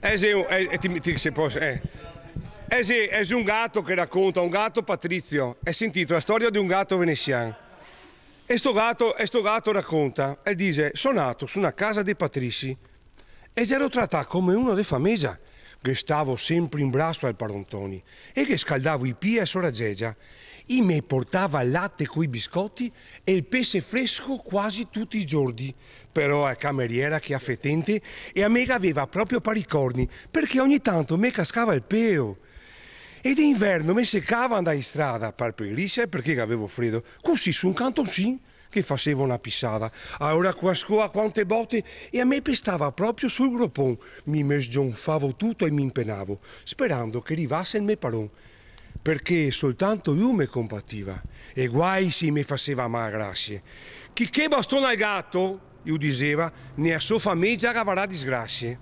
è, è, è, è, un gatto che racconta, un gatto patrizio, è sentito la storia di un gatto veneziano. E sto gatto, e sto gatto racconta, e dice, sono nato su una casa dei patrici e ero trattato come uno dei famegia, che stavo sempre in braccio al parontoni e che scaldavo i piedi a Sora Gegia me portava il latte coi biscotti e il pesce fresco quasi tutti i giorni, però è cameriera che affettente e a me aveva proprio paricorni perché ogni tanto me cascava il peo. Ed inverno mi seccava andare in strada per perisce perché avevo freddo, così su un canto sì che faceva una pissata. Allora qua scoa quante botte e a me pestava proprio sul groppon. Mi mesgionfavo tutto e mi impenavo, sperando che arrivasse il mio paron perché soltanto io mi compativa e guai se mi faceva mal grazie. Chi che bastona al gatto, io diceva, ne a sua famiglia avrà disgrazie.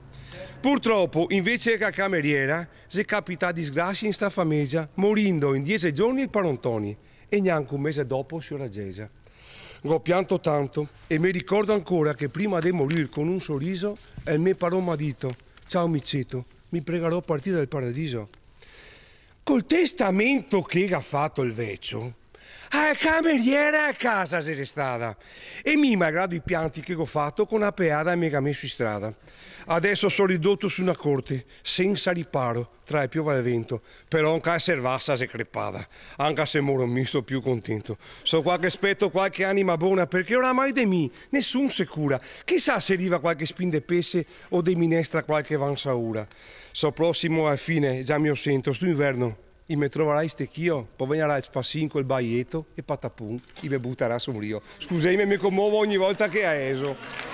Purtroppo, invece che a cameriera, se capita disgrazie in sta famiglia, morendo in dieci giorni il parontoni e neanche un mese dopo si era raggesia. Ho pianto tanto e mi ricordo ancora che prima di morire con un sorriso, il mio parò mi ha detto, ciao micetto, mi pregherò partire dal paradiso. Col testamento che ha fatto il vecchio, Ah, cameriera a casa sei restata e mi malgrado i pianti che ho fatto con la peada mi ha messo in strada. Adesso sono ridotto su una corte, senza riparo, tra il piove e il vento, però anche se servassa se crepata, anche se moro mi sto più contento. So qua che aspetto qualche anima buona, perché oramai di me nessuno si cura. Chissà se arriva qualche spin de o di minestra qualche vansaura. So prossimo a fine, già mi sento, sto inverno i me troverai stecchio, poi venirà il spassinco, il baietto e patapum, i ve butterà sul rio. Scusami, mi commuovo ogni volta che a eso.